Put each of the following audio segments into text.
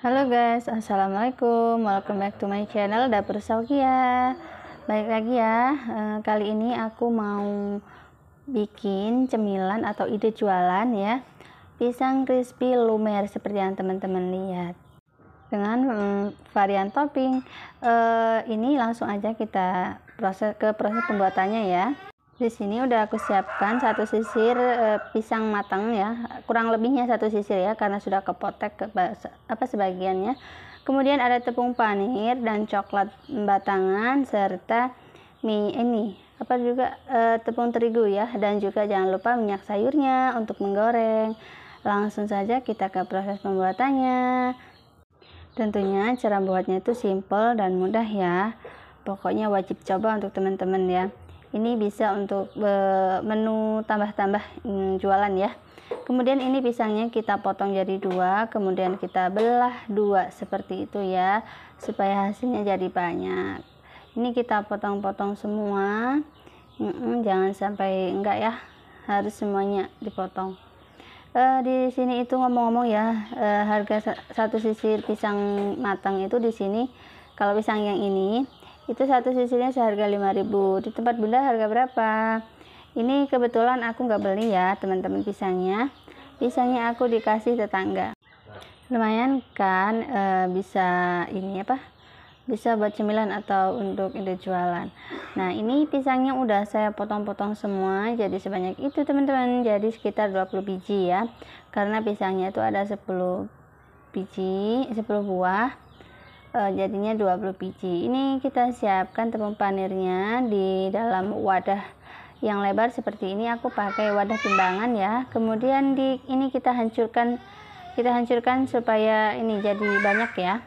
Halo guys, Assalamualaikum Welcome back to my channel Dapur Saukia Baik lagi ya, eh, kali ini aku mau bikin cemilan atau ide jualan ya Pisang crispy lumer seperti yang teman-teman lihat Dengan mm, varian topping eh, Ini langsung aja kita proses ke proses pembuatannya ya di sini udah aku siapkan satu sisir e, pisang matang ya kurang lebihnya satu sisir ya karena sudah kepotek ke, apa sebagiannya kemudian ada tepung panir dan coklat batangan serta mie eh, ini apa juga e, tepung terigu ya dan juga jangan lupa minyak sayurnya untuk menggoreng langsung saja kita ke proses pembuatannya tentunya cara buatnya itu simple dan mudah ya pokoknya wajib coba untuk teman-teman ya ini bisa untuk menu tambah-tambah hmm, jualan ya kemudian ini pisangnya kita potong jadi dua kemudian kita belah dua seperti itu ya supaya hasilnya jadi banyak ini kita potong-potong semua hmm, jangan sampai enggak ya harus semuanya dipotong e, di sini itu ngomong-ngomong ya e, harga satu sisir pisang matang itu di sini kalau pisang yang ini itu satu sisinya seharga 5000 di tempat bunda harga berapa ini kebetulan aku nggak beli ya teman-teman pisangnya pisangnya aku dikasih tetangga lumayan kan e, bisa ini apa bisa buat cemilan atau untuk ide jualan nah ini pisangnya udah saya potong-potong semua jadi sebanyak itu teman-teman jadi sekitar 20 biji ya karena pisangnya itu ada 10 biji 10 buah e, jadinya 20 biji ini kita siapkan tepung panirnya di dalam wadah yang lebar seperti ini aku pakai wadah timbangan ya kemudian di ini kita hancurkan kita hancurkan supaya ini jadi banyak ya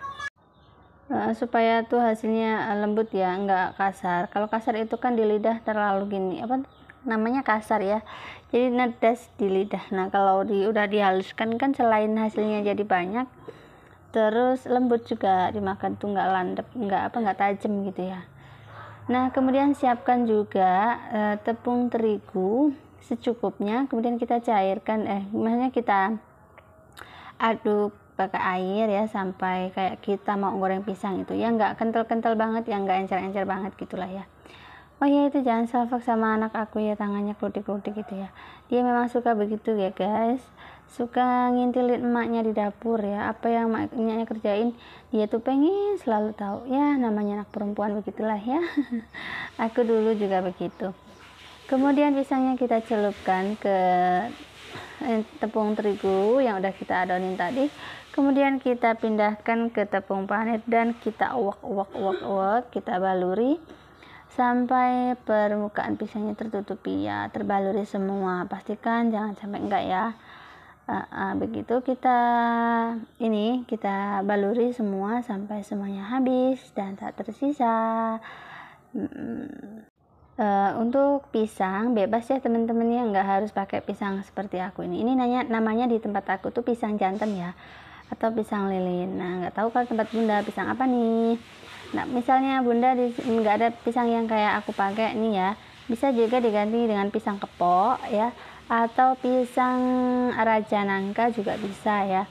eh, supaya tuh hasilnya eh, lembut ya nggak kasar kalau kasar itu kan di lidah terlalu gini apa namanya kasar ya jadi nedas di lidah nah kalau di udah dihaluskan kan selain hasilnya jadi banyak terus lembut juga dimakan tuh nggak landep nggak apa nggak tajam gitu ya nah kemudian siapkan juga e, tepung terigu secukupnya kemudian kita cairkan eh maksudnya kita aduk pakai air ya sampai kayak kita mau goreng pisang itu ya nggak kental-kental banget ya nggak encer-encer banget gitulah ya oh ya itu jangan salfak sama anak aku ya tangannya kerutik kerutik gitu ya dia memang suka begitu ya guys suka ngintilin emaknya di dapur ya apa yang emaknya kerjain dia tuh pengen selalu tahu ya namanya anak perempuan begitulah ya aku dulu juga begitu kemudian pisangnya kita celupkan ke eh, tepung terigu yang udah kita adonin tadi kemudian kita pindahkan ke tepung panir dan kita uak uak uak uak kita baluri sampai permukaan pisangnya tertutupi ya terbaluri semua pastikan jangan sampai enggak ya uh, uh, begitu kita ini kita baluri semua sampai semuanya habis dan tak tersisa Uh, untuk pisang bebas ya teman-teman ya nggak harus pakai pisang seperti aku ini ini nanya namanya di tempat aku tuh pisang jantan ya atau pisang lilin nah nggak tahu kalau tempat bunda pisang apa nih nah misalnya bunda nggak ada pisang yang kayak aku pakai nih ya bisa juga diganti dengan pisang kepok ya atau pisang raja nangka juga bisa ya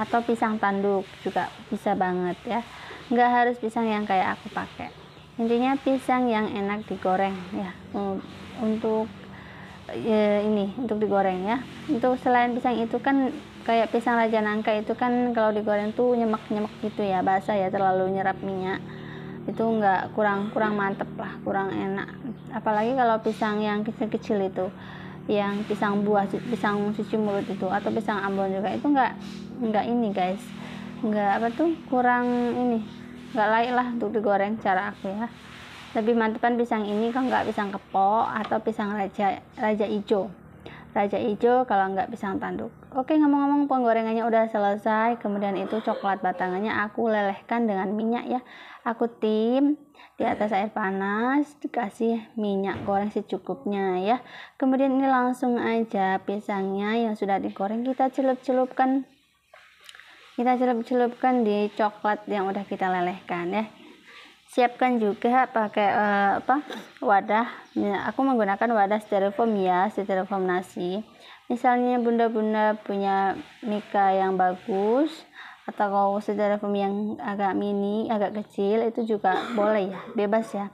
atau pisang tanduk juga bisa banget ya nggak harus pisang yang kayak aku pakai intinya pisang yang enak digoreng ya untuk e, ini untuk digoreng ya untuk selain pisang itu kan kayak pisang raja nangka itu kan kalau digoreng tuh nyemek nyemek gitu ya basah ya terlalu nyerap minyak itu nggak kurang kurang mantep lah kurang enak apalagi kalau pisang yang kecil kecil itu yang pisang buah pisang cuci mulut itu atau pisang ambon juga itu enggak enggak ini guys enggak apa tuh kurang ini enggak layak lah untuk digoreng cara aku ya lebih mantepan pisang ini kalau enggak pisang kepok atau pisang raja raja ijo raja ijo kalau enggak pisang tanduk Oke, ngomong-ngomong penggorengannya udah selesai. Kemudian itu coklat batangannya aku lelehkan dengan minyak ya. Aku tim di atas air panas, dikasih minyak goreng secukupnya ya. Kemudian ini langsung aja pisangnya yang sudah digoreng kita celup-celupkan. Kita celup-celupkan di coklat yang udah kita lelehkan ya siapkan juga pakai uh, apa wadah aku menggunakan wadah styrofoam ya styrofoam nasi misalnya bunda-bunda punya mika yang bagus atau kalau styrofoam yang agak mini agak kecil itu juga boleh ya bebas ya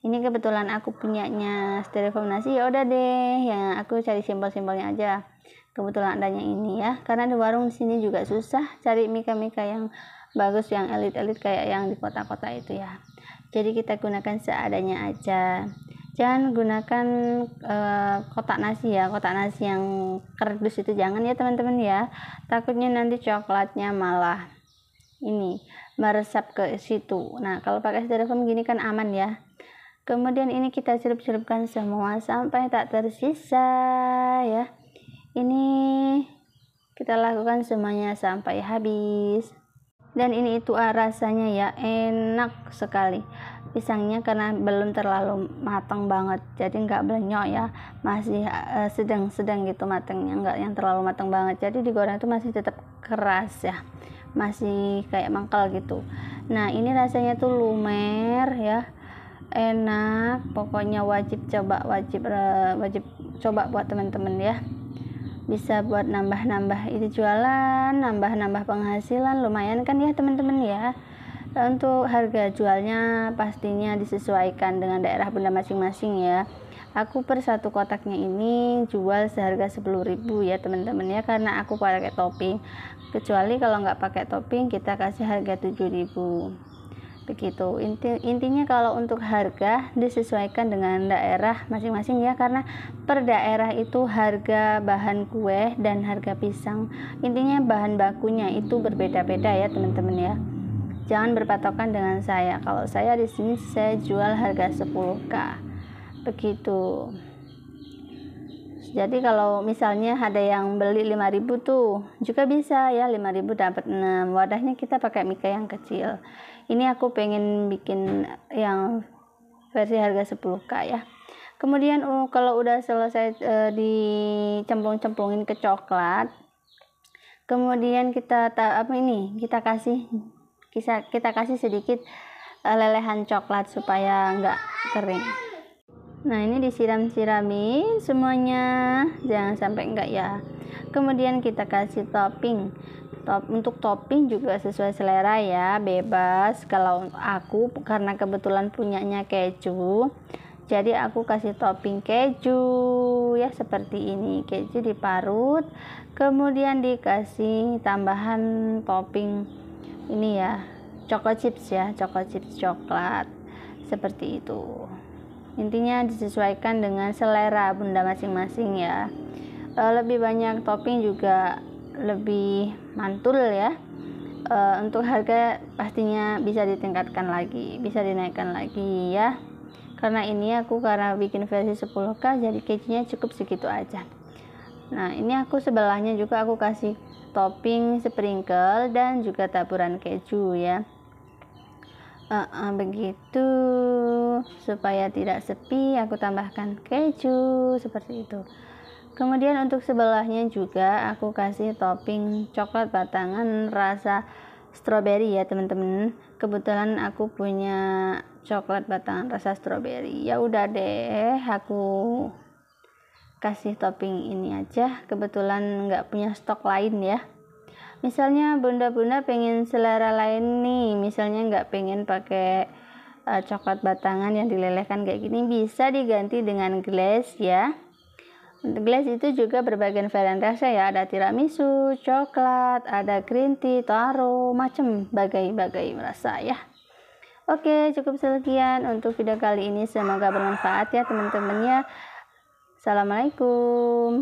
ini kebetulan aku punyanya styrofoam nasi ya udah deh ya aku cari simbol-simbolnya aja kebetulan adanya ini ya karena di warung sini juga susah cari mika-mika yang bagus yang elit-elit kayak yang di kota-kota itu ya jadi kita gunakan seadanya aja jangan gunakan e, kotak nasi ya kotak nasi yang kardus itu jangan ya teman-teman ya takutnya nanti coklatnya malah ini meresap ke situ nah kalau pakai styrofoam gini kan aman ya kemudian ini kita sirup-sirupkan semua sampai tak tersisa ya ini kita lakukan semuanya sampai habis dan ini itu ah, rasanya ya enak sekali pisangnya karena belum terlalu matang banget jadi nggak belenyok ya masih eh, sedang-sedang uh, gitu matangnya nggak yang terlalu matang banget jadi digoreng itu masih tetap keras ya masih kayak mangkal gitu nah ini rasanya tuh lumer ya enak pokoknya wajib coba wajib uh, wajib coba buat teman-teman ya bisa buat nambah-nambah itu jualan nambah-nambah penghasilan lumayan kan ya teman-teman ya untuk harga jualnya pastinya disesuaikan dengan daerah bunda masing-masing ya aku per satu kotaknya ini jual seharga 10.000 ya teman-teman ya karena aku pakai topping kecuali kalau nggak pakai topping kita kasih harga 7.000 begitu Inti, intinya kalau untuk harga disesuaikan dengan daerah masing-masing ya karena per daerah itu harga bahan kue dan harga pisang intinya bahan bakunya itu berbeda-beda ya teman-teman ya jangan berpatokan dengan saya kalau saya di sini saya jual harga 10k begitu jadi kalau misalnya ada yang beli 5000 tuh juga bisa ya 5000 dapat 6 wadahnya kita pakai mika yang kecil ini aku pengen bikin yang versi harga 10k ya kemudian uh, kalau udah selesai uh, dicemplung-cemplungin ke coklat kemudian kita ta, apa ini kita kasih kita, kita kasih sedikit uh, lelehan coklat supaya nggak kering nah ini disiram-siramin semuanya jangan sampai enggak ya kemudian kita kasih topping Top, untuk topping juga sesuai selera ya bebas kalau aku karena kebetulan punyanya keju jadi aku kasih topping keju ya seperti ini keju diparut kemudian dikasih tambahan topping ini ya coklat chips ya coklat chips coklat seperti itu intinya disesuaikan dengan selera bunda masing-masing ya e, lebih banyak topping juga lebih mantul ya e, untuk harga pastinya bisa ditingkatkan lagi bisa dinaikkan lagi ya karena ini aku karena bikin versi 10k jadi kecinya cukup segitu aja nah ini aku sebelahnya juga aku kasih topping sprinkle dan juga taburan keju ya uh, uh, begitu supaya tidak sepi aku tambahkan keju seperti itu kemudian untuk sebelahnya juga aku kasih topping coklat batangan rasa strawberry ya teman-teman kebetulan aku punya coklat batangan rasa strawberry ya udah deh aku kasih topping ini aja kebetulan nggak punya stok lain ya misalnya bunda-bunda pengen selera lain nih misalnya nggak pengen pakai uh, coklat batangan yang dilelehkan kayak gini bisa diganti dengan glaze ya glaze itu juga berbagai varian rasa ya ada tiramisu, coklat, ada green tea, taro, macam bagai-bagai rasa ya Oke, cukup sekian untuk video kali ini. Semoga bermanfaat ya teman teman ya Assalamualaikum.